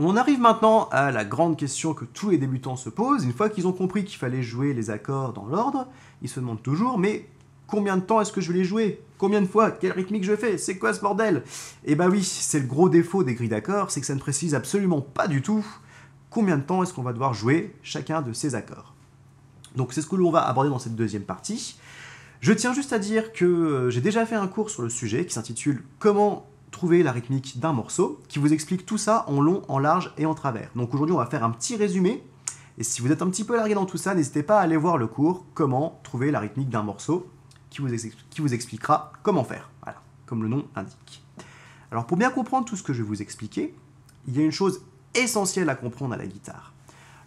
On en arrive maintenant à la grande question que tous les débutants se posent. Une fois qu'ils ont compris qu'il fallait jouer les accords dans l'ordre, ils se demandent toujours, mais combien de temps est-ce que je vais les jouer Combien de fois Quelle rythmique je fais C'est quoi ce bordel Et eh bah ben oui, c'est le gros défaut des grilles d'accords, c'est que ça ne précise absolument pas du tout combien de temps est-ce qu'on va devoir jouer chacun de ces accords. Donc c'est ce que l'on va aborder dans cette deuxième partie. Je tiens juste à dire que euh, j'ai déjà fait un cours sur le sujet qui s'intitule Comment trouver la rythmique d'un morceau, qui vous explique tout ça en long, en large et en travers. Donc aujourd'hui, on va faire un petit résumé. Et si vous êtes un petit peu largué dans tout ça, n'hésitez pas à aller voir le cours Comment trouver la rythmique d'un morceau, qui vous, expliquera comment faire. comme le nom indique. Alors pour bien comprendre tout ce que je vais vous expliquer, il y a une chose essentielle à comprendre à la guitare.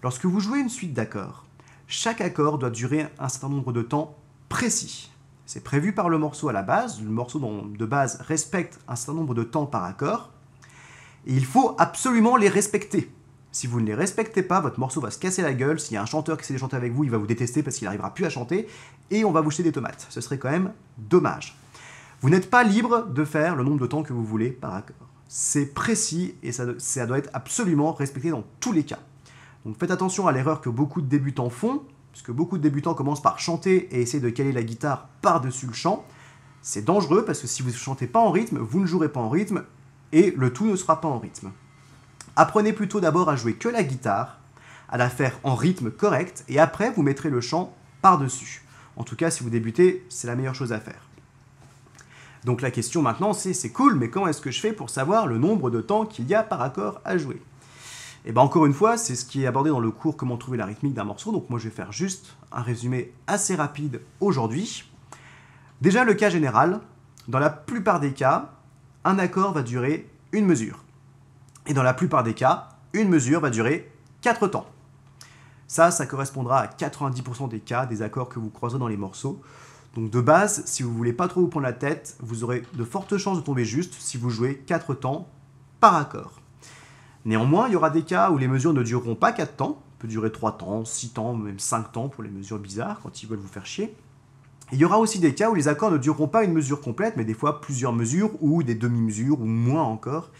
Lorsque vous jouez une suite d'accords, chaque accord doit durer un certain nombre de temps précis. C'est prévu par le morceau à la base, le morceau de base respecte un certain nombre de temps par accord, et il faut absolument les respecter. Si vous ne les respectez pas, votre morceau va se casser la gueule, s'il y a un chanteur qui sait de chanter avec vous, il va vous détester parce qu'il n'arrivera plus à chanter, et on va vous jeter des tomates. Ce serait quand même dommage. Vous n'êtes pas libre de faire le nombre de temps que vous voulez par accord. C'est précis et ça, ça doit être absolument respecté dans tous les cas. Donc faites attention à l'erreur que beaucoup de débutants font, puisque beaucoup de débutants commencent par chanter et essayer de caler la guitare par-dessus le chant, c'est dangereux parce que si vous ne chantez pas en rythme, vous ne jouerez pas en rythme et le tout ne sera pas en rythme. Apprenez plutôt d'abord à jouer que la guitare, à la faire en rythme correct et après vous mettrez le chant par-dessus. En tout cas, si vous débutez, c'est la meilleure chose à faire. Donc la question maintenant c'est c'est cool, mais comment est-ce que je fais pour savoir le nombre de temps qu'il y a par accord à jouer et eh bien encore une fois, c'est ce qui est abordé dans le cours Comment trouver la rythmique d'un morceau. Donc moi je vais faire juste un résumé assez rapide aujourd'hui. Déjà le cas général, dans la plupart des cas, un accord va durer une mesure. Et dans la plupart des cas, une mesure va durer 4 temps. Ça, ça correspondra à 90% des cas des accords que vous croiserez dans les morceaux. Donc de base, si vous voulez pas trop vous prendre la tête, vous aurez de fortes chances de tomber juste si vous jouez 4 temps par accord. Néanmoins, il y aura des cas où les mesures ne dureront pas 4 temps, peut durer 3 temps, 6 temps, même 5 temps pour les mesures bizarres quand ils veulent vous faire chier. il y aura aussi des cas où les accords ne dureront pas une mesure complète, mais des fois plusieurs mesures ou des demi-mesures ou moins encore.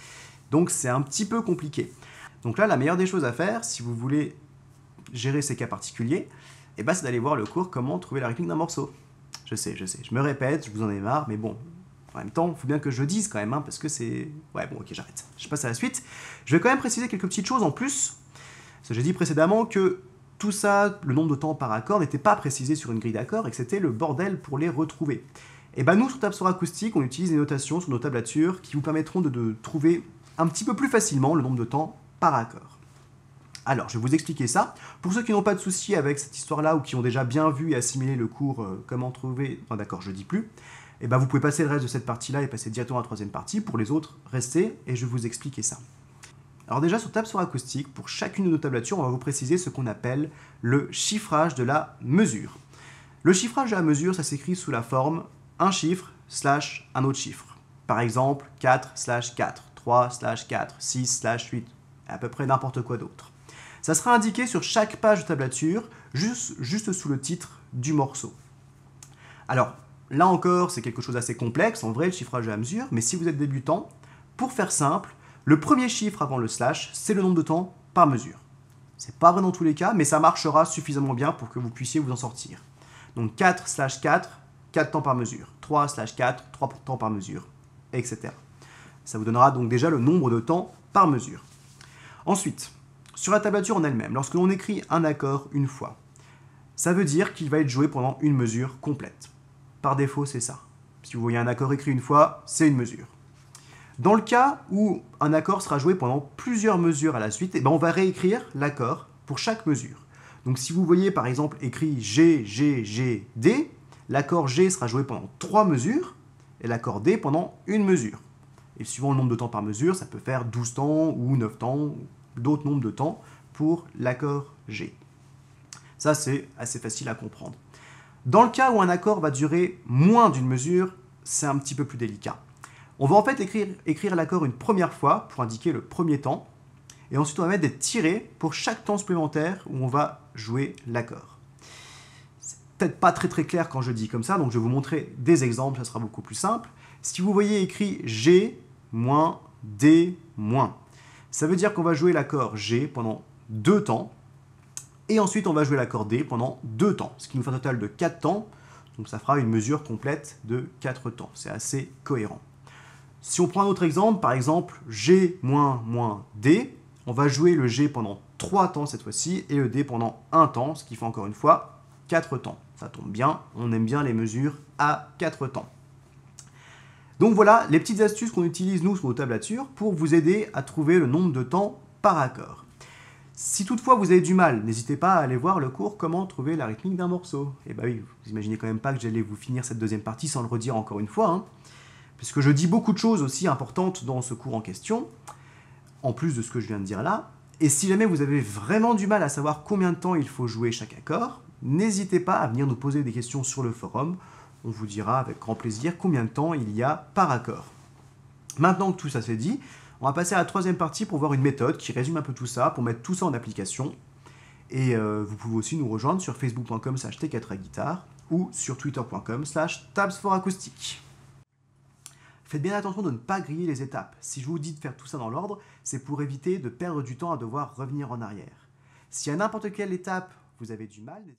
Donc c'est un petit peu compliqué. Donc là, la meilleure des choses à faire, si vous voulez gérer ces cas particuliers, eh ben, c'est d'aller voir le cours comment trouver la rythmique d'un morceau. Je sais, je sais, je me répète, je vous en ai marre, mais bon, en même temps, il faut bien que je dise quand même, hein, parce que c'est... Ouais, bon, ok, j'arrête. Je passe à la suite. Je vais quand même préciser quelques petites choses en plus. J'ai dit précédemment que tout ça, le nombre de temps par accord, n'était pas précisé sur une grille d'accords et que c'était le bordel pour les retrouver. Et eh ben nous, sur Tabsor Acoustique, on utilise des notations sur nos tablatures qui vous permettront de trouver un petit peu plus facilement le nombre de temps par accord. Alors, je vais vous expliquer ça. Pour ceux qui n'ont pas de souci avec cette histoire-là ou qui ont déjà bien vu et assimilé le cours euh, comment trouver, enfin d'accord, je dis plus, Eh ben vous pouvez passer le reste de cette partie-là et passer directement à la troisième partie. Pour les autres, restez et je vais vous expliquer ça. Alors déjà sur sur acoustique, pour chacune de nos tablatures, on va vous préciser ce qu'on appelle le chiffrage de la mesure. Le chiffrage de la mesure, ça s'écrit sous la forme un chiffre slash un autre chiffre. Par exemple, 4 slash 4, 3 slash 4, 6 slash 8, à peu près n'importe quoi d'autre. Ça sera indiqué sur chaque page de tablature, juste, juste sous le titre du morceau. Alors, là encore, c'est quelque chose d'assez complexe, en vrai, le chiffrage à mesure, mais si vous êtes débutant, pour faire simple, le premier chiffre avant le slash, c'est le nombre de temps par mesure. C'est pas vrai dans tous les cas, mais ça marchera suffisamment bien pour que vous puissiez vous en sortir. Donc 4 slash 4, 4 temps par mesure. 3 slash 4, 3 temps par mesure, etc. Ça vous donnera donc déjà le nombre de temps par mesure. Ensuite, sur la tablature en elle-même, lorsque l'on écrit un accord une fois, ça veut dire qu'il va être joué pendant une mesure complète. Par défaut, c'est ça. Si vous voyez un accord écrit une fois, c'est une mesure. Dans le cas où un accord sera joué pendant plusieurs mesures à la suite, eh ben, on va réécrire l'accord pour chaque mesure. Donc si vous voyez par exemple écrit G, G, G, D, l'accord G sera joué pendant trois mesures et l'accord D pendant une mesure. Et suivant le nombre de temps par mesure, ça peut faire 12 temps ou 9 temps d'autres nombres de temps pour l'accord G. Ça, c'est assez facile à comprendre. Dans le cas où un accord va durer moins d'une mesure, c'est un petit peu plus délicat. On va en fait écrire, l'accord une première fois pour indiquer le premier temps, et ensuite on va mettre des tirets pour chaque temps supplémentaire où on va jouer l'accord. C'est peut-être pas très très clair quand je dis comme ça, donc je vais vous montrer des exemples, ça sera beaucoup plus simple. Si vous voyez écrit G moins D moins, ça veut dire qu'on va jouer l'accord G pendant deux temps, et ensuite on va jouer l'accord D pendant deux temps, ce qui nous fait un total de quatre temps, donc ça fera une mesure complète de quatre temps. C'est assez cohérent. Si on prend un autre exemple, par exemple G D, on va jouer le G pendant 3 temps cette fois-ci et le D pendant 1 temps, ce qui fait encore une fois 4 temps. Ça tombe bien, on aime bien les mesures à 4 temps. Donc voilà les petites astuces qu'on utilise nous sur nos tablatures pour vous aider à trouver le nombre de temps par accord. Si toutefois vous avez du mal, n'hésitez pas à aller voir le cours Comment trouver la rythmique d'un morceau. Et eh bah ben oui, vous imaginez quand même pas que j'allais vous finir cette deuxième partie sans le redire encore une fois, hein. puisque je dis beaucoup de choses aussi importantes dans ce cours en question, en plus de ce que je viens de dire là. Et si jamais vous avez vraiment du mal à savoir combien de temps il faut jouer chaque accord, n'hésitez pas à venir nous poser des questions sur le forum on vous dira avec grand plaisir combien de temps il y a par accord. Maintenant que tout ça c'est dit, on va passer à la troisième partie pour voir une méthode qui résume un peu tout ça, pour mettre tout ça en application. Et euh, vous pouvez aussi nous rejoindre sur facebook.com slash t 4 guitare ou sur twitter.com slash acoustique. Faites bien attention de ne pas griller les étapes. Si je vous dis de faire tout ça dans l'ordre, c'est pour éviter de perdre du temps à devoir revenir en arrière. Si à n'importe quelle étape vous avez du mal...